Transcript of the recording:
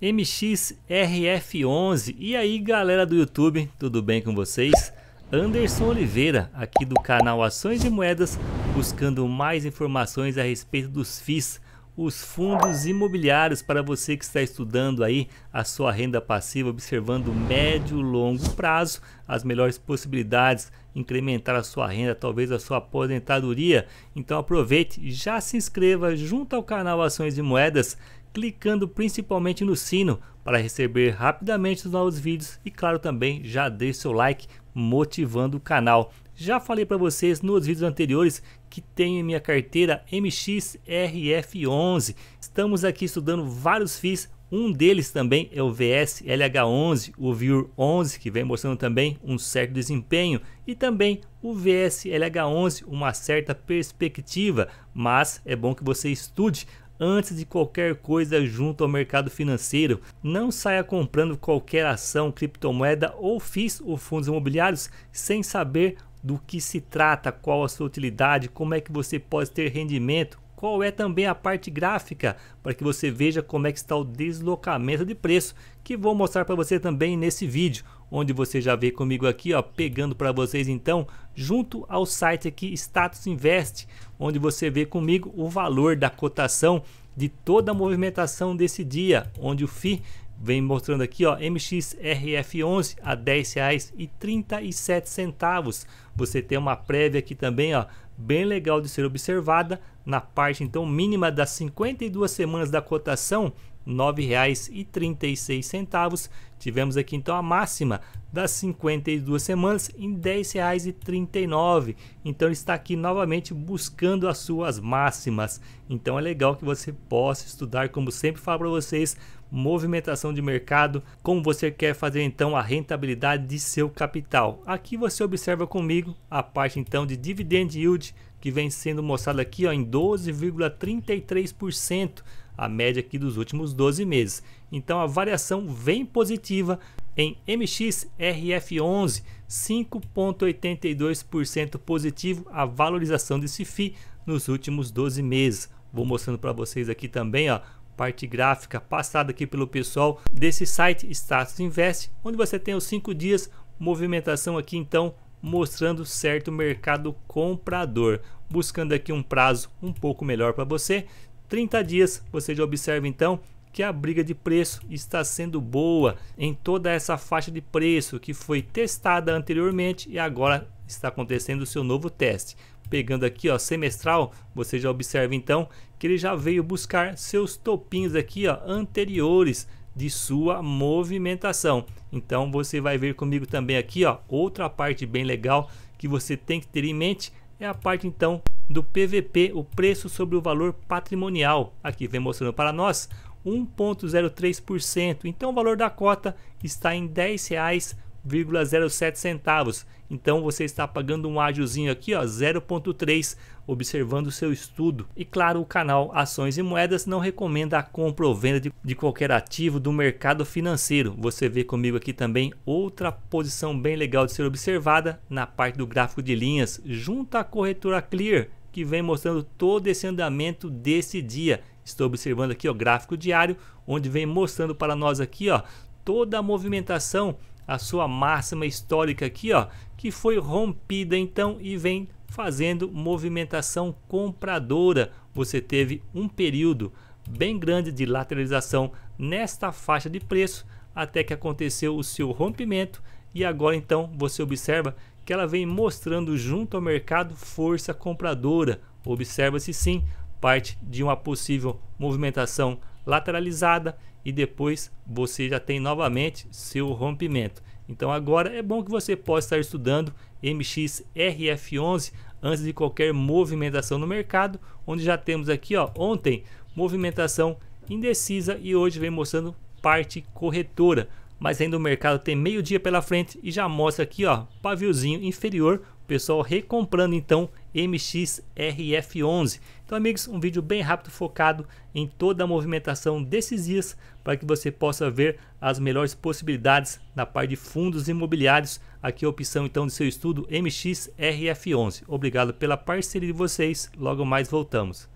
MXRF11. E aí galera do YouTube, tudo bem com vocês? Anderson Oliveira, aqui do canal Ações e Moedas, buscando mais informações a respeito dos FIIs, os fundos imobiliários para você que está estudando aí a sua renda passiva, observando médio e longo prazo, as melhores possibilidades, incrementar a sua renda, talvez a sua aposentadoria. Então aproveite, já se inscreva junto ao canal Ações e Moedas, clicando principalmente no sino para receber rapidamente os novos vídeos e claro também já deixe seu like motivando o canal. Já falei para vocês nos vídeos anteriores que tenho em minha carteira MXRF11. Estamos aqui estudando vários FIIs um deles também é o VS-LH11, o VIUR11, que vem mostrando também um certo desempenho, e também o VS-LH11, uma certa perspectiva, mas é bom que você estude antes de qualquer coisa junto ao mercado financeiro. Não saia comprando qualquer ação, criptomoeda ou FIIs ou fundos imobiliários sem saber do que se trata, qual a sua utilidade, como é que você pode ter rendimento, qual é também a parte gráfica, para que você veja como é que está o deslocamento de preço, que vou mostrar para você também nesse vídeo onde você já vê comigo aqui, ó, pegando para vocês então, junto ao site aqui Status Invest, onde você vê comigo o valor da cotação de toda a movimentação desse dia, onde o FI vem mostrando aqui, ó, MXRF11 a R$ 10,37. Você tem uma prévia aqui também, ó, bem legal de ser observada na parte então mínima das 52 semanas da cotação, R$ 9,36 Tivemos aqui então a máxima das 52 semanas em R$ 10,39. Então está aqui novamente buscando as suas máximas. Então é legal que você possa estudar, como sempre falo para vocês, movimentação de mercado, como você quer fazer então a rentabilidade de seu capital. Aqui você observa comigo a parte então de dividend yield que vem sendo mostrado aqui ó, em 12,33% a média aqui dos últimos 12 meses. Então a variação vem positiva em MXRF11, 5.82% positivo a valorização desse FI nos últimos 12 meses. Vou mostrando para vocês aqui também, ó, parte gráfica passada aqui pelo pessoal desse site Status Invest, onde você tem os 5 dias movimentação aqui então mostrando certo mercado comprador, buscando aqui um prazo um pouco melhor para você. 30 dias, você já observa então que a briga de preço está sendo boa em toda essa faixa de preço que foi testada anteriormente e agora está acontecendo o seu novo teste. Pegando aqui, ó, semestral, você já observa então que ele já veio buscar seus topinhos aqui, ó, anteriores de sua movimentação. Então você vai ver comigo também aqui, ó, outra parte bem legal que você tem que ter em mente é a parte então do PVP, o preço sobre o valor patrimonial. Aqui vem mostrando para nós 1,03%. Então o valor da cota está em R$ 10,07. Então você está pagando um ágiozinho aqui, ó, 0,3, observando o seu estudo. E claro, o canal Ações e Moedas não recomenda a compra ou venda de, de qualquer ativo do mercado financeiro. Você vê comigo aqui também outra posição bem legal de ser observada na parte do gráfico de linhas, junto à corretora Clear, que vem mostrando todo esse andamento desse dia Estou observando aqui o gráfico diário, onde vem mostrando para nós aqui ó, toda a movimentação, a sua máxima histórica aqui, ó, que foi rompida então e vem fazendo movimentação compradora. Você teve um período bem grande de lateralização nesta faixa de preço até que aconteceu o seu rompimento e agora então você observa que ela vem mostrando junto ao mercado força compradora. Observa-se sim parte de uma possível movimentação lateralizada e depois você já tem novamente seu rompimento. Então agora é bom que você possa estar estudando MXRF11 antes de qualquer movimentação no mercado, onde já temos aqui, ó, ontem movimentação indecisa e hoje vem mostrando parte corretora. Mas ainda o mercado tem meio dia pela frente e já mostra aqui, ó, paviozinho inferior, o pessoal recomprando então MXRF11. Então, amigos, um vídeo bem rápido focado em toda a movimentação desses dias para que você possa ver as melhores possibilidades na parte de fundos imobiliários. Aqui a opção então do seu estudo MXRF11. Obrigado pela parceria de vocês. Logo mais voltamos.